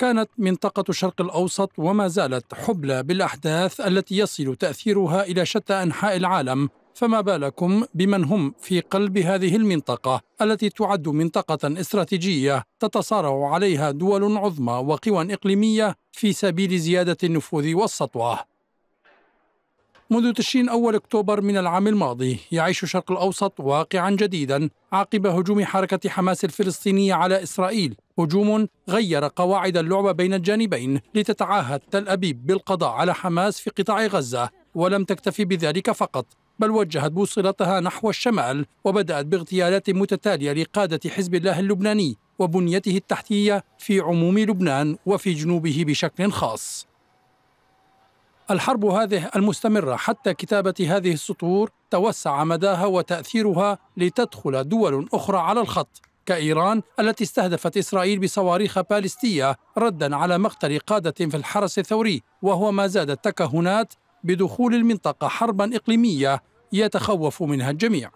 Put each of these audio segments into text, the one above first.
كانت منطقة الشرق الأوسط وما زالت حبلى بالأحداث التي يصل تأثيرها إلى شتى أنحاء العالم فما بالكم بمن هم في قلب هذه المنطقة التي تعد منطقة استراتيجية تتصارع عليها دول عظمى وقوى إقليمية في سبيل زيادة النفوذ والسطوة. منذ تشرين أول أكتوبر من العام الماضي يعيش الشرق الأوسط واقعا جديدا عقب هجوم حركة حماس الفلسطينية على إسرائيل هجوم غير قواعد اللعبة بين الجانبين لتتعاهد تل أبيب بالقضاء على حماس في قطاع غزة ولم تكتفي بذلك فقط بل وجهت بوصلتها نحو الشمال وبدأت باغتيالات متتالية لقادة حزب الله اللبناني وبنيته التحتية في عموم لبنان وفي جنوبه بشكل خاص الحرب هذه المستمرة حتى كتابة هذه السطور توسع مداها وتأثيرها لتدخل دول أخرى على الخط كإيران التي استهدفت إسرائيل بصواريخ باليستية ردا على مقتل قادة في الحرس الثوري وهو ما زاد التكهنات بدخول المنطقة حربا إقليمية يتخوف منها الجميع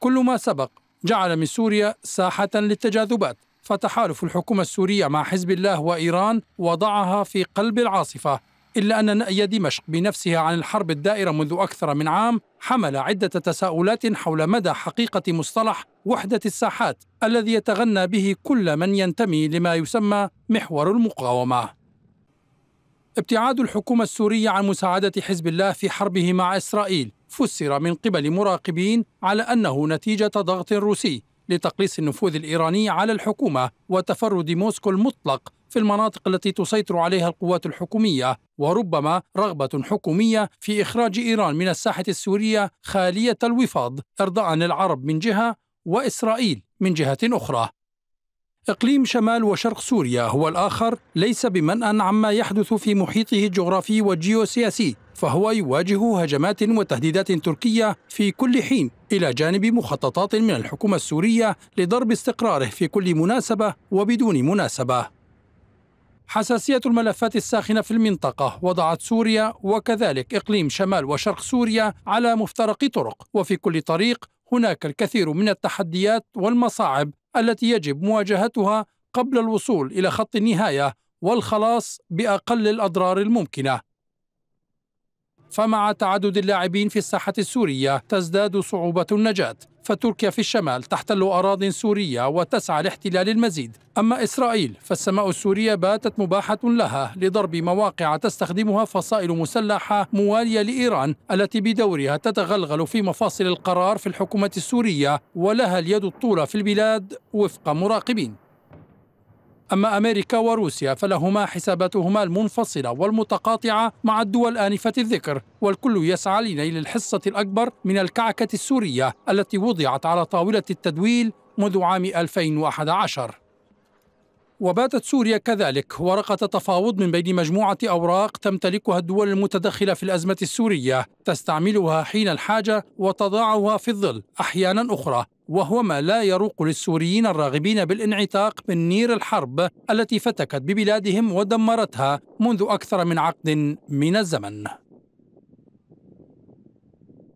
كل ما سبق جعل من سوريا ساحة للتجاذبات فتحالف الحكومة السورية مع حزب الله وإيران وضعها في قلب العاصفة إلا أن نأي دمشق بنفسها عن الحرب الدائرة منذ أكثر من عام حمل عدة تساؤلات حول مدى حقيقة مصطلح وحدة الساحات الذي يتغنى به كل من ينتمي لما يسمى محور المقاومة. ابتعاد الحكومة السورية عن مساعدة حزب الله في حربه مع إسرائيل فسر من قبل مراقبين على أنه نتيجة ضغط روسي لتقليص النفوذ الإيراني على الحكومة وتفرد موسكو المطلق في المناطق التي تسيطر عليها القوات الحكومية وربما رغبة حكومية في إخراج إيران من الساحة السورية خالية الوفاض إرضاء للعرب من جهة وإسرائيل من جهة أخرى إقليم شمال وشرق سوريا هو الآخر ليس بمنأى عما يحدث في محيطه الجغرافي والجيوسياسي فهو يواجه هجمات وتهديدات تركية في كل حين إلى جانب مخططات من الحكومة السورية لضرب استقراره في كل مناسبة وبدون مناسبة حساسية الملفات الساخنة في المنطقة وضعت سوريا وكذلك إقليم شمال وشرق سوريا على مفترق طرق وفي كل طريق هناك الكثير من التحديات والمصاعب التي يجب مواجهتها قبل الوصول إلى خط النهاية والخلاص بأقل الأضرار الممكنة فمع تعدد اللاعبين في الساحة السورية تزداد صعوبة النجاة فتركيا في الشمال تحتل أراضي سورية وتسعى لاحتلال المزيد أما إسرائيل فالسماء السورية باتت مباحة لها لضرب مواقع تستخدمها فصائل مسلحة موالية لإيران التي بدورها تتغلغل في مفاصل القرار في الحكومة السورية ولها اليد الطولى في البلاد وفق مراقبين أما أمريكا وروسيا فلهما حساباتهما المنفصلة والمتقاطعة مع الدول آنفة الذكر والكل يسعى لنيل الحصة الأكبر من الكعكة السورية التي وضعت على طاولة التدويل منذ عام 2011 وباتت سوريا كذلك ورقة تفاوض من بين مجموعة أوراق تمتلكها الدول المتدخلة في الأزمة السورية تستعملها حين الحاجة وتضعها في الظل أحيانا أخرى وهو ما لا يروق للسوريين الراغبين بالانعتاق من نير الحرب التي فتكت ببلادهم ودمرتها منذ أكثر من عقد من الزمن